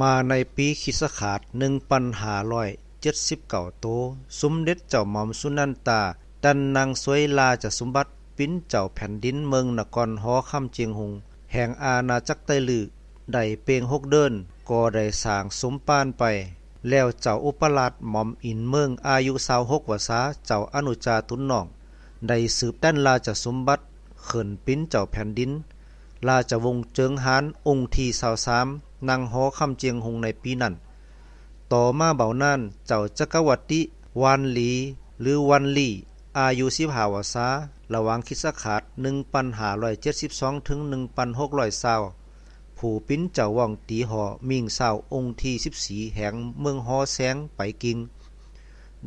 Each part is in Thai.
มาในปีคิสขาดหนึ่งปันหาลอยเจ็ดสิบเก่าโตสมเด็จเจ้าหม่อมสุนันตาดันนางสวยลาจะสมบัติปิ้นเจ้าแผ่นดินเมืองนครหอคำเจียงหง แห่งอาณาจักรไตลือได้เปงหกเดินก็ได้สร้างสมปานไป แล้วเจ้าอุปราชหม่อมอินเมืองอายุสาวหกวสา เจ้าอนุจาตุนนองได้สืบแต้นลาจะสมบัติเขินปิ้นเจ้าแผ่นดินราชวงศ์เจิงฮานองค์ที่สาวสามนางหอคำเจียงหงในปีนั้นต่อมาเบานั่นเจ้าจักรวัติวันหลี หรือวันลีอายุสิบหาวสา ระหว่างคิดสขาดหนึ่งปันหาร้อยเจ็ดสิบสองถึงหนึ่งปันหกร้อยเศร้าผู้ปิ้นเจ้าว่องตีหอมิ่งเศร้าองค์ที่สิบสีแห่งเมืองหอแสงไปกิง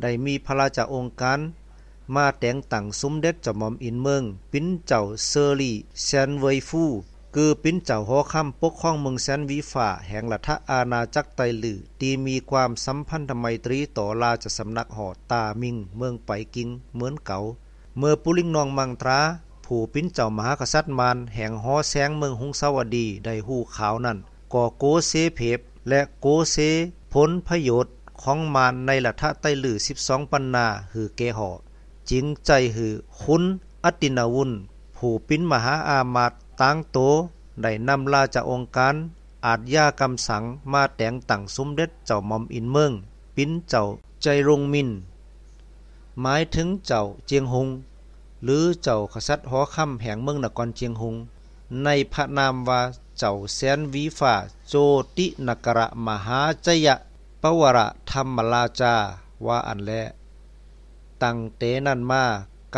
ได้มีพระราชองค์การมาแต่งตั้งสมเด็จจอมอินเมือง ปิ้นเจ้าเซอรีแซนเวยฟูคือปิ้นเจ้าหอค่ำปกครองเมืองแซนวีฝ่าแห่งลัทธอาณาจักรไตหลือตีมีความสัมพันธไมตรีต่อราชสำนักหอตามิงเมืองไปกิงเหมือนเกาเมื่อปุลิงนองมังตราผู้ปิ้นเจ้ามหากษัตริย์มานแห่งหอแสงเมืองหงสาวดีได้หู้ขาวนั้นก่อโกเซเพบและโกเซ ผลประโยชน์ ของมานในลัทธไตหลือ12ปันนาหือเกหอจิงใจหือคุนอตินาวุนผู้ปิ้นมหาอามาตตังโตได้นำลาจากองค์การ อาจยากำสังมาแต่งต่างสมเด็จเจ้ามอมอินเมือง ปิ้นเจ้าใจรงมิน หมายถึงเจ้าเจียงหงหรือเจ้าขสัตหอคำแห่งเมืองนครเจียงหงในพระนามว่าเจ้าแสนวีฝ่าโจตินกระมหาจยะปวระธรรมราจาว่าอันแลตั้งเตนั่นมา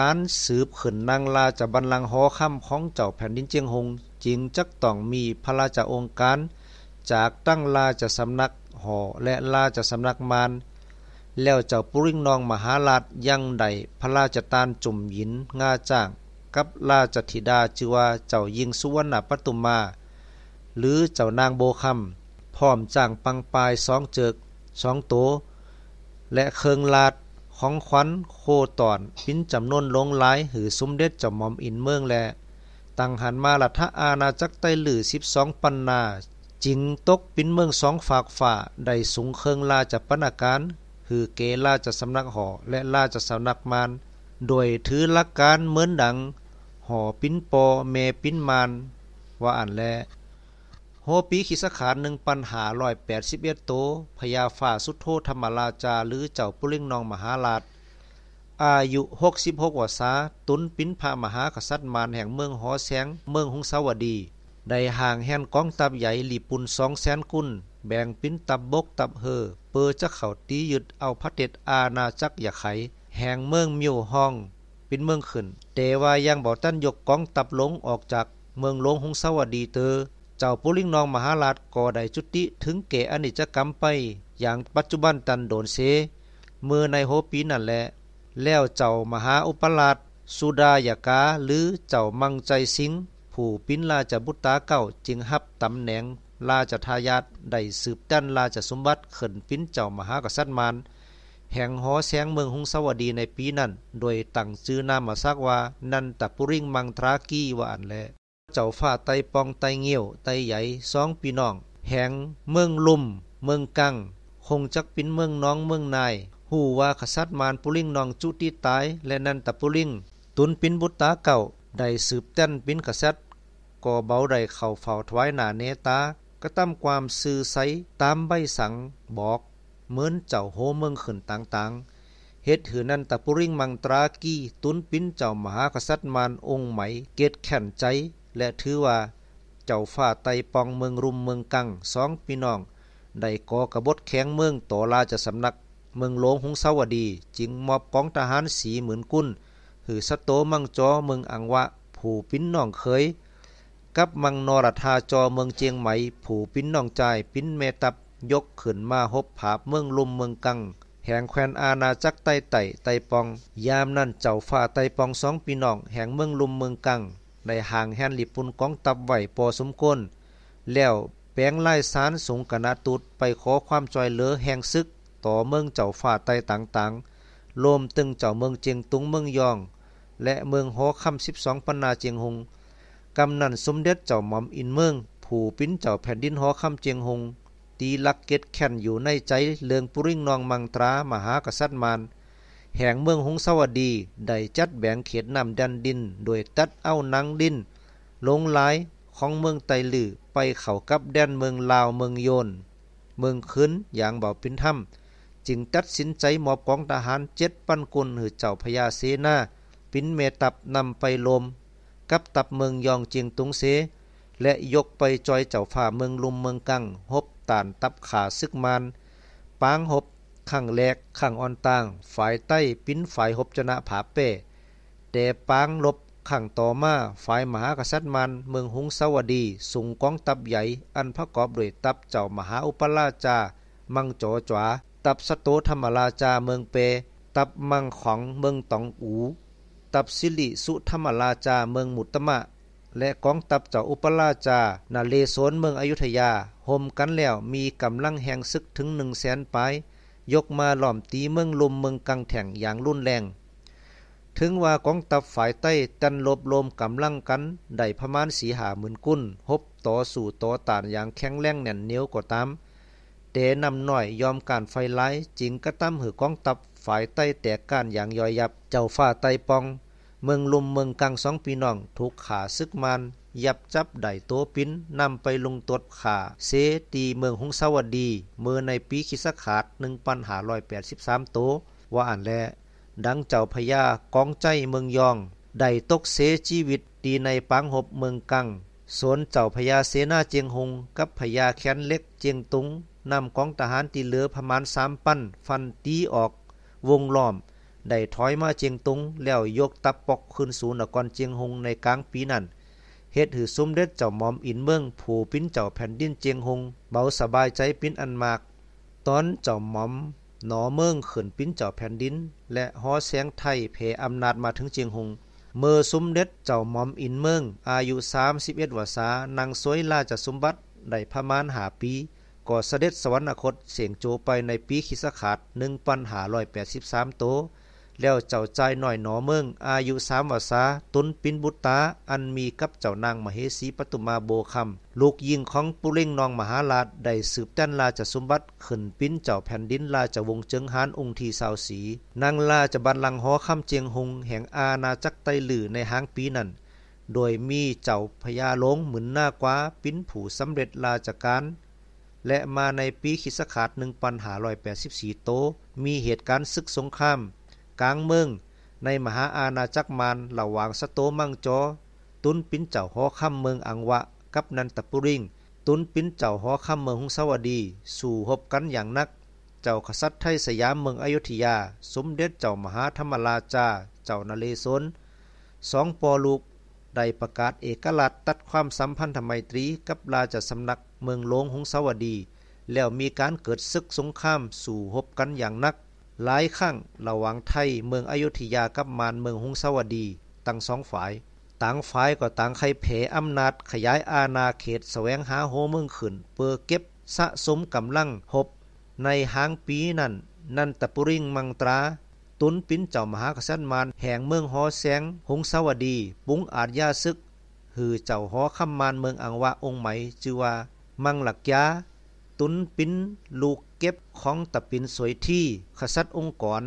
การสืบขืนนางลาจะบรรลังหอค่ำของเจ้าแผ่นดินเจียงหงจึงจักต้องมีพระราชองค์การ จากตั้งลาจะสำนักหอและลาจะสำนักมารแล้วเจ้าปุริงนองมหาราชยังใดพระราชตานจุ่มหินงาจ้างกับราชธิดาจือว่าเจ้ายิงสุวรรณปตุมา หรือเจ้านางโบคำพร้อมจ้างปังปายสองเจิกสองโตและเคิงลาดของขวัญโคตอนพิ้นจำนวนลงหลายหือสมเด็จจอมหม่อมอินเมืองแลตังหันมาลัทธอาณาจักรไตหลือสสิบองปันนาจิงตกปิ้นเมืองสองฝากฝ่าได้สูงเครื่องราชปนาการหือเกลาจชสำนักหอและราชสำนักมานโดยถือหลักการเหมือนดัง หอปิ้นปอเมปิ้นมานว่าอ่านแลโฮปีขีสขาหนึ่งปัญหาลอยแปดสิบเอ็ดโต พยาฝ่าสุดโทธรรมราจาหรือเจ้าปุริงนองมหาลาดอายุหกสิบหกวสา ตุนปิ้นพามหากษัตริย์มารแห่งเมืองหอแสงเมืองหงสาวดีได้ห่างแห่นกองตับใหญ่หลีปุนสองแสนกุนแบ่งปิ้นตับบกตับเฮอเปอจะเข่าตีหยุดเอาพระเด็ดอาณาจักรอย่าไขแห่งเมืองมิวห้องปิ้นเมืองขึ้นเตว่ายังบอกตั้นยกกองตับหลงออกจากเมืองหลวงหงสาวดีเตอเจ้าปุลิงนองมหาราชก็ได้จุติ ถึงเกอนิจกรรมไปอย่างปัจจุบันตันโดนเสเมื่อในโหปีนั่นแหละ แล้วเจ้ามหาอุปราช สุดายากา หรือเจ้ามังใจสิงผู้ปิ้นราชบุตราเก่าจึงหับตำแหน่งราชทายาทได้สืบด้านราชสมบัติ ขึ้นปิ้นเจ้ามหากษัตริย์มานแห่งหอแสงเมืองหงสวดีในปีนั้นโดยตั้งชื่อนามาซักว่านันตปุริงมังทรากีว่าอันแลเจ้าฟ้าไตปองไตเงี้ยวไตใหญ่สองพี่น้องแหงเมืองลุ่มเมืองกัง คงจักปินเมืองน้องเมืองนายหูว่าขสัตมานปุลิงนองจุติตายและนันตะปุลิงตุนปินบุตตาเก่าได้สืบเต้นปินขสัตก่อเบาได้เข่าเฝ้าถวายหนาเนตากระตั้มความซื่อไสตามใบสังบอกเหมือนเจ้าโหเมืองขึ้นต่างๆเฮ็ดหือนันตะปุริงมังตรากี้ตุนปิ้นเจ้ามหากษัตริย์มานองค์ใหม่เกตแข่นใจและถือว่า เจ้าฝ่าไตปองเมืองรุมเมืองกัง สองพี่น้องได้ก่อกบฏแข้งเมืองต่อราชสำนัก เมืองหลวงหงสาวดี จึงมอบกองทหารสีหมื่นกุนหือสโตมังจอเมืองอังวะผู้ปิ้นน้องเคย กับมังนรธาจอเมืองเจียงไหมผู้ปิ้นน้องใจปิ้นเมตับยกข้นมาหบผาบเมืองลุมเมืองกัง แห่งแคว้นอาณาจักรไต่ไต่ไต่ปอง ยามนั่นเจ้าฝ่าไต่ปองสองปีน้องแห่งเมืองลุมเมืองกังได้ห่างแห่นลิปุนกองตับไหวพอสมควรแล้วแปลงไล่สารสูงกนาตุดไปขอความจอยเหลือแห่งซึกต่อเมืองเจ้าฝ่าไตต่างๆรวมตึงเจ้าเมืองเจียงตุงเมืองยอง และเมืองหอคำสิบสองปนาเจียงหงกำนันสมเด็จเจ้าหม่อมอินเมือง ผู้ปิ้นเจ้าแผ่นดินหอคำเจียงหง ตีลักเก็ตแค่นอยู่ในใจเลืองปุริงนองมังตรามหากษัตริย์มานแห่งเมืองหงสาวดีได้จัดแบ่งเขตนำดันดินโดยตัดเอานังดินลงหลายของเมืองไตลือไปเข่ากับแดนเมืองลาวเมืองโยน เมืองขึ้นอย่างเบาปินถ้ำจึงตัดสินใจมอบกองทหารเจ็ดปันกุลหือเจ้าพญาเสนาปินเมตับนำไปลม กับตับเมืองยองจีงตุงเส และยกไปจอยเจ้าฝ่าเมืองลุมเมืองกังหบตานตับขาซึกมันปางหบข้างแลกข้างอ่อนต่างฝ่ายใต้ปิ้นฝ่ายหบชนะผาเป้แต่ปางลบข้างต่อมาฝ่ายมหากษัตริย์มันเมืองหุงสวดีสูงกองตับใหญ่ อันประกอบด้วยตับเจ้ามหาอุปราชา มังโจจวา ตับสโตธรรมราชาเมืองเปตับมังของเมืองตองอู ตับสิริสุธรรมราชาเมืองมุตมะ และกองตับเจ้าอุปราชานาเลโซนเมืองอยุธยาห่มกันแล้วมีกำลังแห่งศึกถึงหนึ่งแสนไปยกมาหล่อมตีเมืองลมเมืองกลางแถ่งอย่างรุนแรง ถึงว่ากองตับฝ่ายใต้จันลบลมกำลังกันได้พมานสีหาหมื่นกุ้นหบต่อสู่ต่อต่านอย่างแข็งแรงแน่นเนียวกาตามเตนำหน่อยยอมการไฟไล่จิงกระตั้มหือกองตับฝ่ายใต้แตกการอย่างย่อยยับเจ้าฝ้าไตปอง เมืองลุมเมืองกลางสองปีน้องถูกขาซึกมันยับจับได้โตปินนำไปลงตรวจขาเซตีเมืองหงสาวดีเมื่อในปีคิสขาด 1,583 โต ว่าอ่านแลดังเจ้าพญากองใจเมืองยองได้ตกเสชีวิตตีในปางหบเมืองกังสวนเจ้าพญาเสนาเจียงหงกับพญาแค้นเล็กเจียงตุงนำกองทหารตีเหลือประมาณสามปั้นฟันตีออกวงล้อมได้ถอยมาเจียงตุงแล้วยกตับปอกขึ้นสูนกรเจียงหงในกลางปีนั้นเฮ็ดหือซุ้มเด็ดเจ้าหมอมอินเมืองผูปิ้นเจ้าแผ่นดินเจียงหงเบาสบายใจปิ้นอันมาก ตอนเจ้าหมอมหนอเมืองขืนปิ้นเจ้าแผ่นดินและฮอแสงไทยเพอำนาจมาถึงเจียงหงเมื่อซุ้มเด็ดเจ้าหมอมอินเมืองอายุ31วสานางสวยราชสมบัติได้ประมาณหาปีก่อเสด็จสวรรคตเสียงโจไปในปีคิสขาด1ปันหาส8 3โตแล้วเจ้าใจหน่อยหนอเมืองอายุสามวสาตุนปินบุตตา อันมีกับเจ้านางมเหสีปตุมาโบคำลูกยิงของปุเร่งนองมหาราชได้สืบจ้านราชสมบัติ ขึ้นปิ้นเจ้าแผ่นดินราชวงศ์เจิงฮานองค์ทีสาวสีนางราชบันลังหอคำเจียงหงแห่งอาณาจักรไตหลือในหางปีนั้นโดยมีเจ้าพญาลงเหมือนหน้ากว้าปิ้นผู้สำเร็จราชการและมาในปีคิสขาด1,584โต มีเหตุการณ์ศึกสงครามกลางเมืองในมหาอาณาจักรมานระหว่างสโตมังจอ ตุนปิ้นเจ้าหอค่ำเมืองอังวะกับนันตปุริงตุนปิ้นเจ้าหอค่ำเมืองฮงสวดี สู่หบกันอย่างนัก เจ้าขสัตไทยสยามเมืองอยุธยา สมเด็จเจ้ามหาธรรมราชาเจ้านาเลสนสองปอลูกได้ประกาศเอกลักษณ์ตัดความสัมพันธ์ไมตรีกับราชสำนักเมืองหลวงหงสวดี แล้วมีการเกิดศึกสงครามสู่หบกันอย่างนักหลายครั้งระหว่างไทยเมืองอยุธยากับมารเมืองฮุงสวัสดีตั้งสองฝ่าย ต่างฝ่ายก็ต่างใครเพอำนาจขยายอาณาเขตสแสวงหาโฮเมืองขึ้น เปือเก็บสะสมกำลังหบ ในหางปีนั่นนันตะปุริงมังตรา ตุนปิ้นเจ้ามหากษัตริย์มารแห่งเมืองหอแสงหงสวัสดีปุ้งอาจยาศึก หือเจ้าหอคำมารเมืองอังวะองค์ไหมชื่อว่ามังหลักยาตุนปินลูกเก็บของตะปินสวยที่ขสัตองค์กร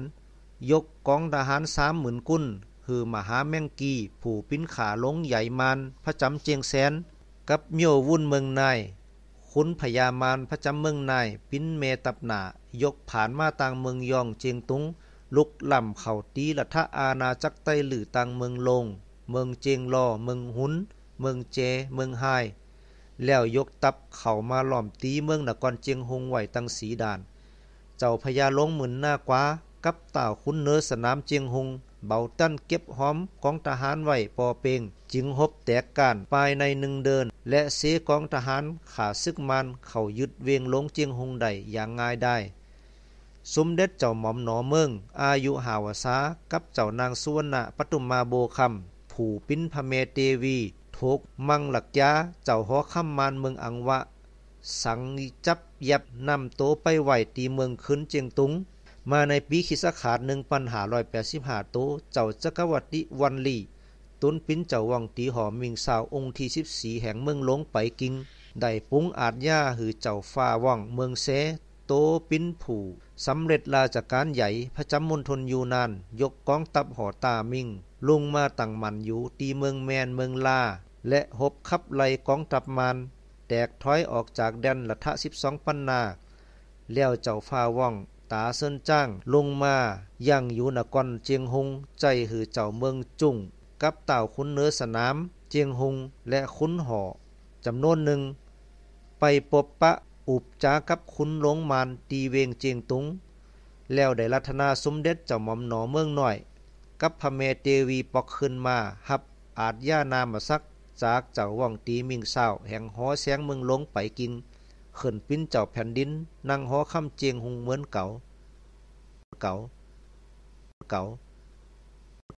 ยกกองทหารสามหมื่นกุนคือมหาแมงกีผู้ปิ้นขาลงใหญ่มานพระจำเจียงแสน กับเมียววุ่นเมืองนายขุนพญามารพระจำเมืองนายปิ้นเมตับหนายกผ่านมาต่างเมืองยองเจียงตุง ลุกล่ำเข่าตีละทะอาณาจักรไต้หรือต่างเมืองลง เมืองเจียงลอเมืองหุนเมืองเจเมืองไฮแล้วยกตับเข่ามาล้อมตีเมืองนครเจียงหงไหวตั้งสีด่าน เจ้าพญาลงหมื่นหน้ากว้า กับต่าคุ้นเนื้อสนามเจียงหงเบาตั้นเก็บหอมของทหารไหวปอเปงจึงหบแตกการภายในหนึ่งเดิน และเสียกองทหารขาซึกมันเข่ายึดเวียงลงเจียงหงใดอย่างง่ายได้สมเด็จเจ้าหม่อมหนอเมือง อายุหาวสากับเจ้านางสุวรรณปตุมาโบคำผู่ปิ้นพเมเตวีถูกมังหลักยาเจ้าหอข้ามมานเมืองอังวะ สังจับยับนำโตไปไหวตีเมืองขึ้นเจียงตุง มาในปีคิสขาดหนึ่งปันหาลอยแปดสิบหาโตเจ้าจักรวรรดิวันลีตุนปิ้นเจ้าวังตีหอมิงสาวองค์ที่สิบสีแห่งเมืองหลงไปกิงได้ปุ้งอาจย่าหือเจ้าฟ้าว่องเมืองเสโตปิ้นผู่สำเร็จราชการใหญ่พระจำมณฑลยูนาน ยกกองตับหอตามิงลงมาตั้งมันอยู่ตีเมืองแมนเมืองลาและหบขับไล่กองทัพมันแตกถอยออกจากแดนละทะสิบสองปันนาแล้วเจ้าฟาว่อง ตาเซินจ้างลงมา ยังอยู่นกรเจียงหงใจหือเจ้าเมืองจุ่งกับเต่าคุ้นเนื้อสนามเจียงหงและคุ้นห่อจำนวนหนึ่งไปปบปะอุบจ้ากับคุ้นหลงมานตีเวงเจียงตุงแล้วได้รัฒนาสมเด็จเจ้าหม่อมหนอเมืองหน่อยกับพระเมเตวีปอกขึ้นมา หับอาจย่านามาสักจากเจ้าว่องตีมิงเศร้าแห่งหอแสงเมืองลงไปกินขข้นปิ้นเจ้าแผ่นดินนางหอคำเจียงหุงเหมือนเก่าเก่าเก่า